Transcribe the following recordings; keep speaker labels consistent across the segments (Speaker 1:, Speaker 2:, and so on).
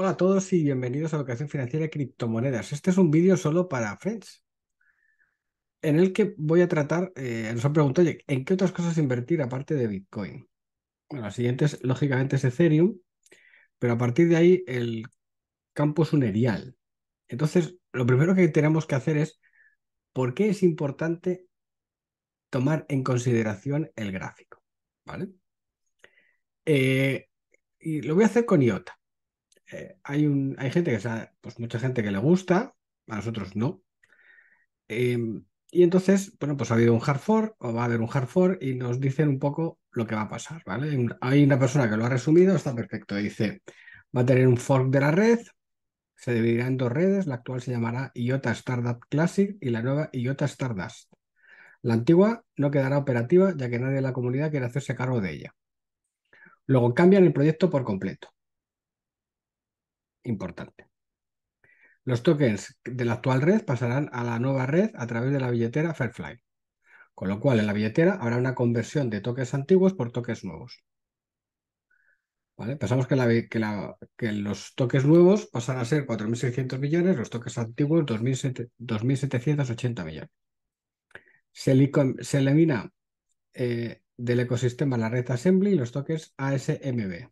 Speaker 1: Hola a todos y bienvenidos a Educación Financiera y Criptomonedas. Este es un vídeo solo para Friends, en el que voy a tratar, nos eh, han preguntado, ¿en qué otras cosas invertir aparte de Bitcoin? Bueno, la siguiente, es, lógicamente, es Ethereum, pero a partir de ahí el campo es unerial. Entonces, lo primero que tenemos que hacer es, ¿por qué es importante tomar en consideración el gráfico? ¿Vale? Eh, y lo voy a hacer con IOTA. Eh, hay, un, hay gente que, pues mucha gente que le gusta, a nosotros no. Em, y entonces, bueno, pues ha habido un hard fork o va a haber un hard fork y nos dicen un poco lo que va a pasar, ¿vale? Hay una persona que lo ha resumido, está perfecto, dice, va a tener un fork de la red, se dividirá en dos redes, la actual se llamará IOTA Startup Classic y la nueva IOTA Stardust. La antigua no quedará operativa ya que nadie de la comunidad quiere hacerse cargo de ella. Luego cambian el proyecto por completo importante. Los tokens de la actual red pasarán a la nueva red a través de la billetera Fairfly, con lo cual en la billetera habrá una conversión de tokens antiguos por tokens nuevos. ¿Vale? Pensamos que, los tokens nuevos pasarán a ser 4.600 millones, los toques antiguos 2.780 millones. Se, elimina eh, del ecosistema la red Assembly y los tokens ASMB.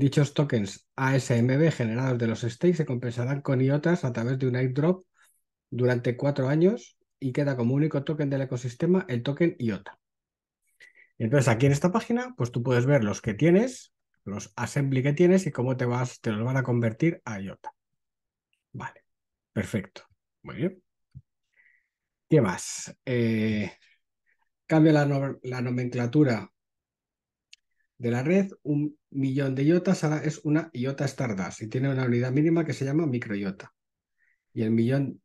Speaker 1: Dichos tokens ASMB generados de los stakes se compensarán con IOTAs a través de un airdrop durante cuatro años y queda como único token del ecosistema el token IOTA. Entonces aquí en esta página, pues tú puedes ver los que tienes, los assembly que tienes y cómo te, vas, te los van a convertir a IOTA. Vale, perfecto. Muy bien. ¿Qué más? Eh, cambia la nomenclatura de la red, un millón de yotas es una iota Stardust y tiene una unidad mínima que se llama microyota. Y el millón,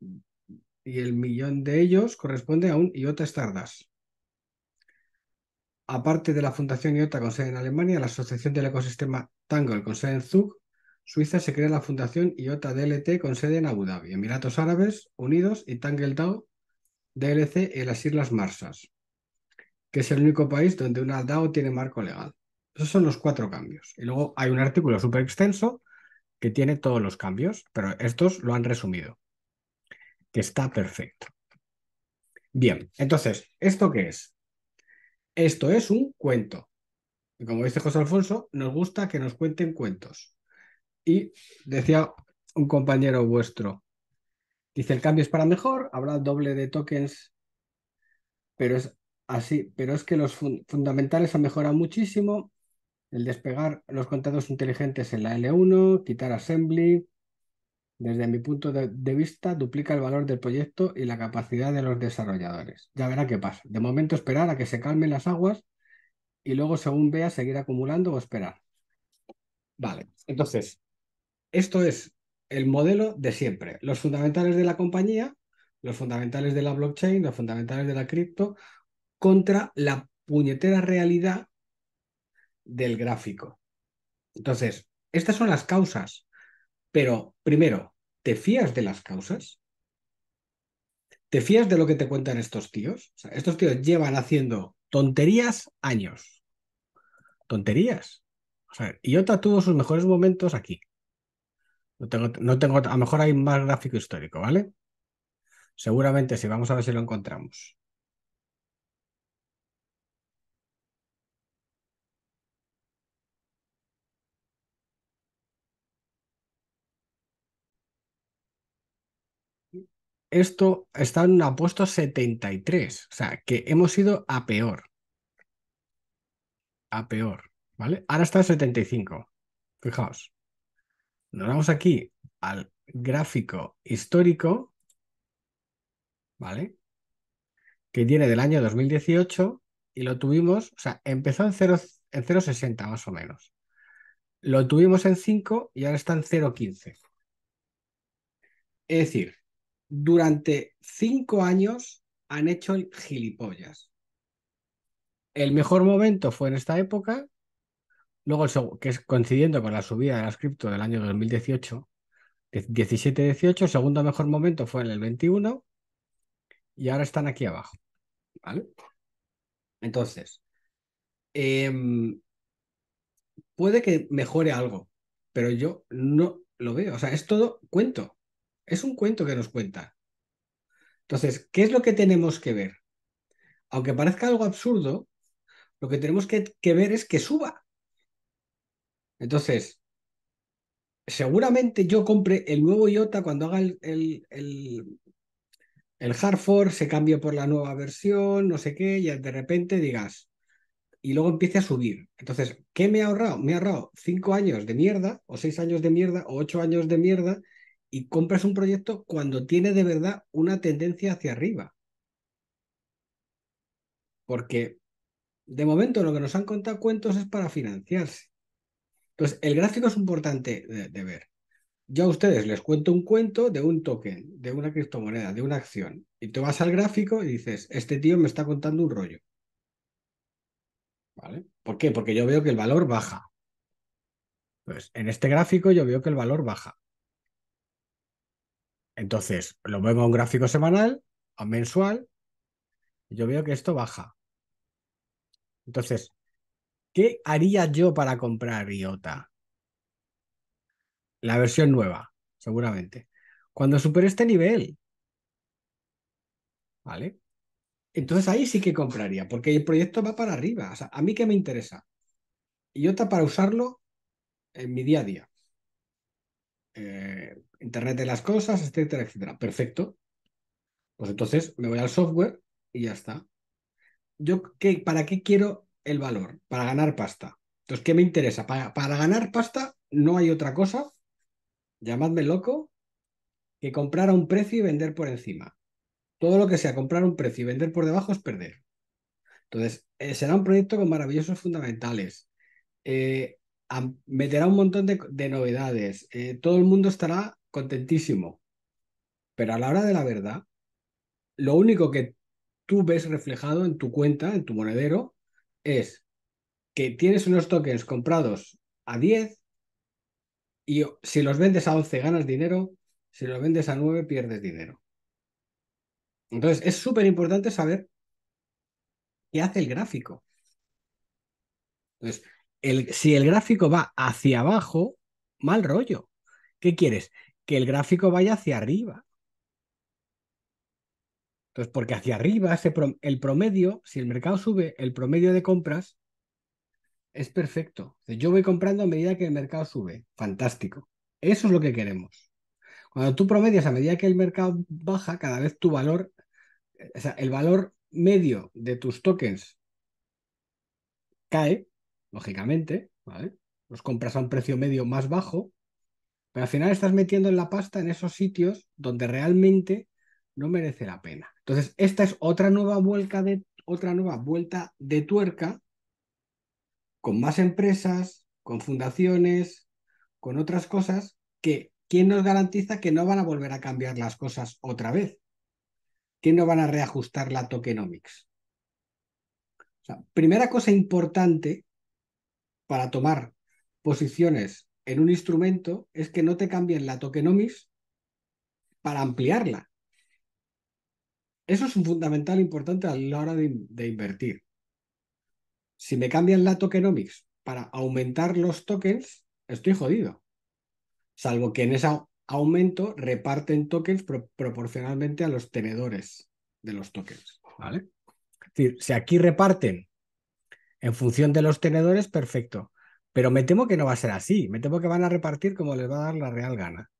Speaker 1: y el millón de ellos corresponde a un iota Stardust. Aparte de la Fundación IOTA con sede en Alemania, la Asociación del Ecosistema Tangle con sede en Zug, Suiza, se crea la Fundación IOTA DLT con sede en Abu Dhabi, Emiratos Árabes Unidos y Tangle DAO DLC en las Islas Marsas, que es el único país donde una DAO tiene marco legal. Esos son los cuatro cambios. Y luego hay un artículo súper extenso que tiene todos los cambios, pero estos lo han resumido, que está perfecto. Bien, entonces, ¿esto qué es? Esto es un cuento. Y como dice José Alfonso, nos gusta que nos cuenten cuentos. Y decía un compañero vuestro, dice, el cambio es para mejor, habrá doble de tokens, pero es así, pero es que los fundamentales han mejorado muchísimo, el despegar los contados inteligentes en la L1, quitar assembly. Desde mi punto de, de, vista, duplica el valor del proyecto y la capacidad de los desarrolladores. Ya verá qué pasa. De momento, esperar a que se calmen las aguas y luego, según vea, seguir acumulando o esperar. Vale, entonces, esto es el modelo de siempre. Los fundamentales de la compañía, los fundamentales de la blockchain, los fundamentales de la cripto, contra la puñetera realidad del gráfico. Entonces, estas son las causas, pero primero, ¿te fías de las causas? ¿Te fías de lo que te cuentan estos tíos? estos tíos llevan haciendo tonterías años. Tonterías. O sea, yo tuvo sus mejores momentos aquí. No tengo, no tengo, a lo mejor hay más gráfico histórico, ¿vale? Seguramente sí, vamos a ver si lo encontramos. esto está en un puesto 73, o sea, que hemos ido a peor. A peor, ¿vale? Ahora está en 75. Fijaos. Nos vamos aquí al gráfico histórico, ¿vale? Que tiene del año 2018 y lo tuvimos, o sea, empezó en 0,60 más o menos. Lo tuvimos en 5 y ahora está en 0,15. Es decir, durante cinco años han hecho gilipollas. El mejor momento fue en esta época, luego que es coincidiendo con la subida de las cripto del año 2018, 17-18, el segundo mejor momento fue en el 21 y ahora están aquí abajo. ¿Vale? Entonces, em, puede que mejore algo, pero yo no lo veo. O sea, es todo cuento. Es un cuento que nos cuenta. Entonces, ¿qué es lo que tenemos que ver? Aunque parezca algo absurdo, lo que tenemos que, ver es que suba. Entonces, seguramente yo compre el nuevo IOTA cuando haga el, el, el, se cambie por la nueva versión, no sé qué, y de repente digas, y luego empiece a subir. Entonces, ¿qué me ha ahorrado? Me ha ahorrado cinco años de mierda, o seis años de mierda, o ocho años de mierda, y compras un proyecto cuando tiene de verdad una tendencia hacia arriba. Porque de momento lo que nos han contado cuentos es para financiarse. Entonces, el gráfico es importante de, ver. Yo a ustedes les cuento un cuento de un token, de una criptomoneda, de una acción. Y tú vas al gráfico y dices, este tío me está contando un rollo. ¿Vale? ¿Por qué? Porque yo veo que el valor baja. pues en este gráfico yo veo que el valor baja. Entonces, lo vemos a un gráfico semanal, o mensual, yo veo que esto baja. Entonces, ¿qué haría yo para comprar IOTA? La versión nueva, seguramente. Cuando supere este nivel. ¿Vale? Entonces ahí sí que compraría, porque el proyecto va para arriba. O sea, a mí qué me interesa. IOTA para usarlo en mi día a día. Eh, internet de las cosas, etcétera, etcétera. Perfecto. Pues entonces me voy al software y ya está. Yo, ¿qué, ¿para qué quiero el valor? Para ganar pasta. Entonces, ¿qué me interesa? Para, ganar pasta no hay otra cosa, llamadme loco, que comprar a un precio y vender por encima. Todo lo que sea comprar un precio y vender por debajo es perder. Entonces, eh, será un proyecto con maravillosos fundamentales. Eh, meterá un montón de, novedades, eh, todo el mundo estará contentísimo, pero a la hora de la verdad, lo único que tú ves reflejado en tu cuenta, en tu monedero, es que tienes unos tokens comprados a 10 y si los vendes a 11 ganas dinero, si los vendes a 9 pierdes dinero. Entonces, es súper importante saber qué hace el gráfico. Entonces, si el gráfico va hacia abajo, mal rollo. ¿Qué quieres? Que el gráfico vaya hacia arriba. Entonces, porque hacia arriba el promedio, si el mercado sube, el promedio de compras es perfecto. Yo voy comprando a medida que el mercado sube. Fantástico. Eso es lo que queremos. Cuando tú promedias a medida que el mercado baja, cada vez tu valor, eh, o sea, el valor medio de tus tokens cae lógicamente, ¿vale? Los compras a un precio medio más bajo, pero al final estás metiendo en la pasta en esos sitios donde realmente no merece la pena. Entonces, esta es otra nueva vuelta de, otra nueva vuelta de tuerca con más empresas, con fundaciones, con otras cosas que ¿quién nos garantiza que no van a volver a cambiar las cosas otra vez? ¿Quién no van a reajustar la tokenomics? primera cosa importante para tomar posiciones en un instrumento es que no te cambien la tokenomics para ampliarla. Eso es un fundamental importante a la hora de, invertir. Si me cambian la tokenomics para aumentar los tokens, estoy jodido. Salvo que en ese aumento reparten tokens proporcionalmente a los tenedores de los tokens. ¿vale? Es decir, si aquí reparten en función de los tenedores, perfecto. Pero me temo que no va a ser así. Me temo que van a repartir como les va a dar la real gana.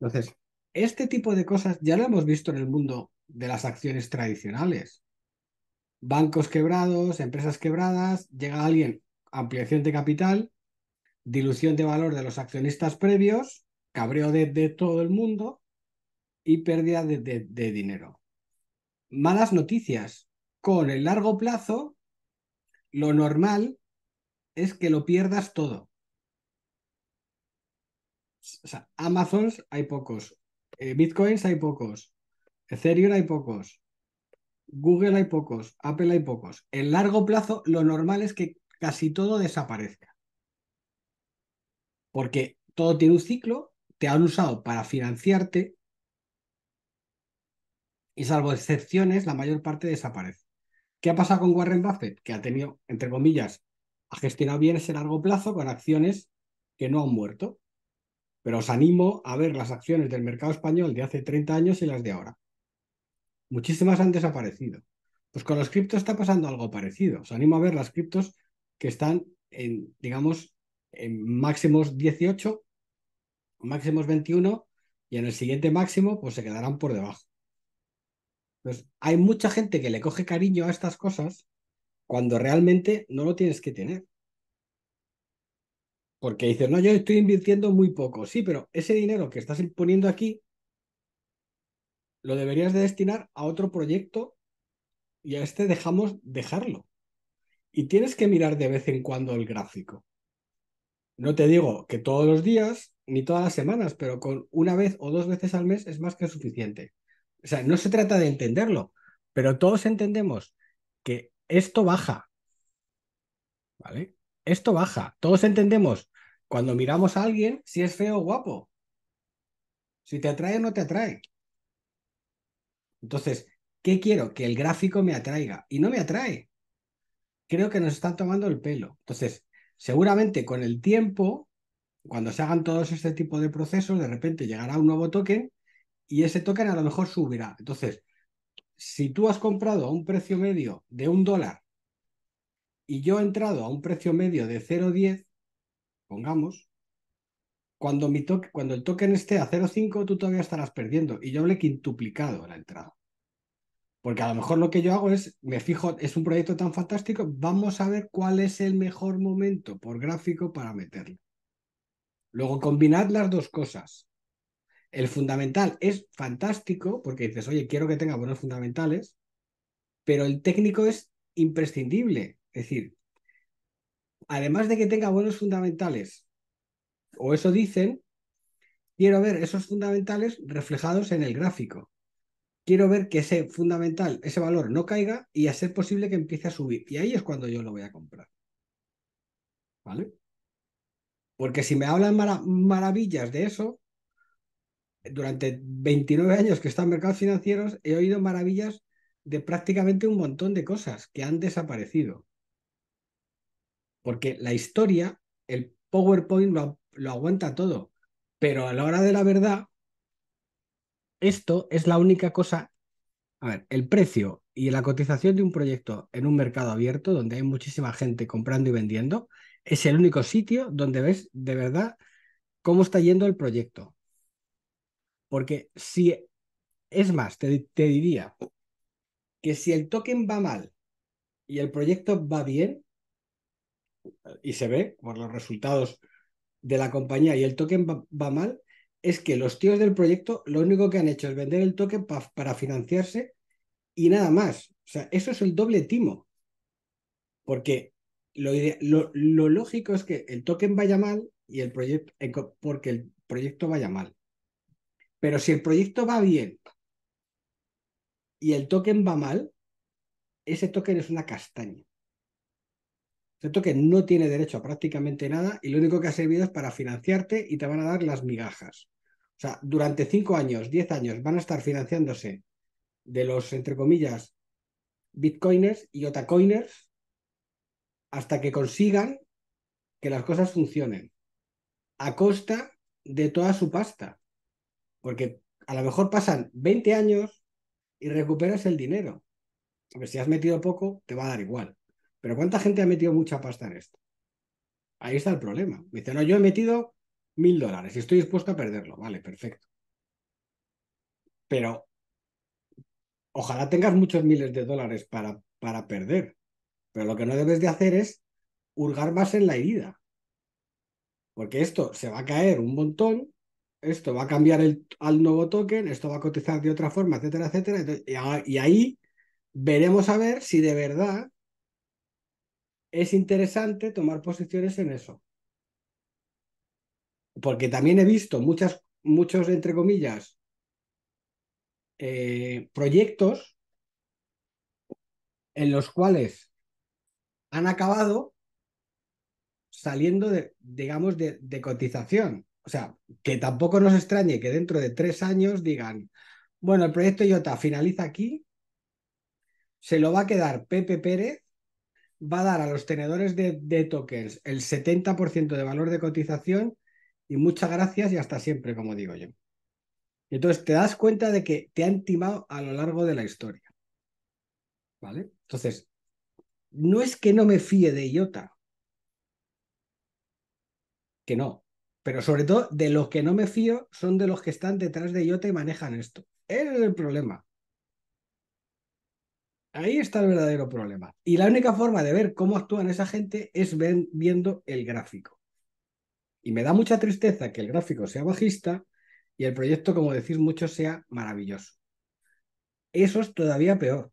Speaker 1: Entonces, este tipo de cosas ya lo hemos visto en el mundo de las acciones tradicionales. Bancos quebrados, empresas quebradas, llega alguien, ampliación de capital, dilución de valor de los accionistas previos, cabreo de, todo el mundo y pérdida de dinero. Malas noticias. Con el largo plazo, lo normal es que lo pierdas todo. Amazon hay pocos, eh, Bitcoins hay pocos, Ethereum hay pocos, Google hay pocos, Apple hay pocos. En largo plazo, lo normal es que casi todo desaparezca. Porque todo tiene un ciclo, te han usado para financiarte y salvo excepciones, la mayor parte desaparece. ¿Qué ha pasado con Warren Buffett? Que ha tenido, entre comillas, ha gestionado bien ese largo plazo con acciones que no han muerto. Pero os animo a ver las acciones del mercado español de hace 30 años y las de ahora. Muchísimas han desaparecido. Pues con los criptos está pasando algo parecido. Os animo a ver las criptos que están en, digamos, en máximos 18, máximos 21 y en el siguiente máximo pues se quedarán por debajo hay mucha gente que le coge cariño a estas cosas cuando realmente no lo tienes que tener. Porque dices, no, yo estoy invirtiendo muy poco. Sí, pero ese dinero que estás poniendo aquí lo deberías de destinar a otro proyecto y a este dejamos dejarlo. Y tienes que mirar de vez en cuando el gráfico. No te digo que todos los días ni todas las semanas, pero con una vez o dos veces al mes es más que suficiente. O sea, no se trata de entenderlo, pero todos entendemos que esto baja. ¿Vale? Esto baja. Todos entendemos cuando miramos a alguien si es feo o guapo. Si te atrae o no te atrae. Entonces, ¿qué quiero? Que el gráfico me atraiga. Y no me atrae. Creo que nos están tomando el pelo. Entonces, seguramente con el tiempo, cuando se hagan todos este tipo de procesos, de repente llegará un nuevo token y ese token a lo mejor subirá. Entonces, si tú has comprado a un precio medio de un dólar y yo he entrado a un precio medio de 0,10, pongamos, cuando, mi cuando el token esté a 0,5, tú todavía estarás perdiendo. Y yo le he quintuplicado la entrada. Porque a lo mejor lo que yo hago es, me fijo, es un proyecto tan fantástico, vamos a ver cuál es el mejor momento por gráfico para meterlo. Luego combinad las dos cosas. El fundamental es fantástico porque dices, oye, quiero que tenga buenos fundamentales, pero el técnico es imprescindible. Es decir, además de que tenga buenos fundamentales, o eso dicen, quiero ver esos fundamentales reflejados en el gráfico. Quiero ver que ese fundamental, ese valor no caiga y a ser posible que empiece a subir. Y ahí es cuando yo lo voy a comprar. ¿Vale? Porque si me hablan maravillas de eso, durante 29 años que he estado en mercados financieros, he oído maravillas de prácticamente un montón de cosas que han desaparecido. Porque la historia, el PowerPoint lo, lo aguanta todo, pero a la hora de la verdad, esto es la única cosa. A ver, el precio y la cotización de un proyecto en un mercado abierto donde hay muchísima gente comprando y vendiendo es el único sitio donde ves de verdad cómo está yendo el proyecto. Porque si, es más, te, diría que si el token va mal y el proyecto va bien, y se ve por los resultados de la compañía y el token va, mal, es que los tíos del proyecto lo único que han hecho es vender el token para financiarse y nada más. O sea, eso es el doble timo. Porque lo, lo, lo lógico es que el token vaya mal y el proyecto, eh, porque el proyecto vaya mal. Pero si el proyecto va bien y el token va mal, ese token es una castaña. Ese token no tiene derecho a prácticamente nada y lo único que ha servido es para financiarte y te van a dar las migajas. O sea, durante cinco años, 10 años van a estar financiándose de los, entre comillas, bitcoiners y otacoiners hasta que consigan que las cosas funcionen a costa de toda su pasta. Porque a lo mejor pasan 20 años y recuperas el dinero. si has metido poco, te va a dar igual. Pero ¿cuánta gente ha metido mucha pasta en esto? Ahí está el problema. dice, no, yo he metido mil dólares y estoy dispuesto a perderlo. Vale, perfecto. Pero ojalá tengas muchos miles de dólares para, para perder. Pero lo que no debes de hacer es hurgar más en la herida. Porque esto se va a caer un montón esto va a cambiar al nuevo token, esto va a cotizar de otra forma, etcétera, etcétera. y, ahí veremos a ver si de verdad es interesante tomar posiciones en eso. Porque también he visto muchas, muchos, entre comillas, eh, proyectos en los cuales han acabado saliendo, de, digamos, de cotización. O sea, que tampoco nos extrañe que dentro de tres años digan, bueno, el proyecto IOTA finaliza aquí, se lo va a quedar Pepe Pérez, va a dar a los tenedores de, tokens el 70% de valor de cotización y muchas gracias y hasta siempre, como digo yo. entonces te das cuenta de que te han timado a lo largo de la historia. ¿Vale? Entonces, no es que no me fíe de IOTA. Que no pero sobre todo de los que no me fío son de los que están detrás de IOTA y manejan esto. Ese es el problema. Ahí está el verdadero problema. Y la única forma de ver cómo actúan esa gente es viendo el gráfico. Y me da mucha tristeza que el gráfico sea bajista y el proyecto, como decís muchos, sea maravilloso. Eso es todavía peor.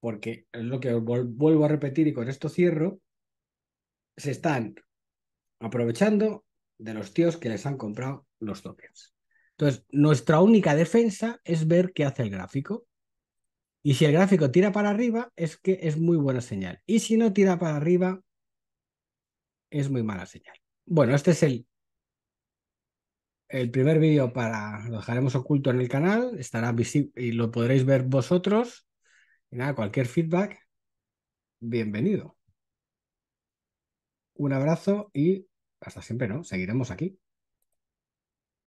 Speaker 1: Porque es lo que vuelvo a repetir y con esto cierro. Se están aprovechando de los tíos que les han comprado los tokens. Entonces, nuestra única defensa es ver qué hace el gráfico. Y si el gráfico tira para arriba, es que es muy buena señal. Y si no tira para arriba, es muy mala señal. Bueno, este es el, el primer vídeo para. Lo dejaremos oculto en el canal. Estará visible y lo podréis ver vosotros. Y nada, cualquier feedback, bienvenido. Un abrazo y hasta siempre, ¿no? Seguiremos aquí.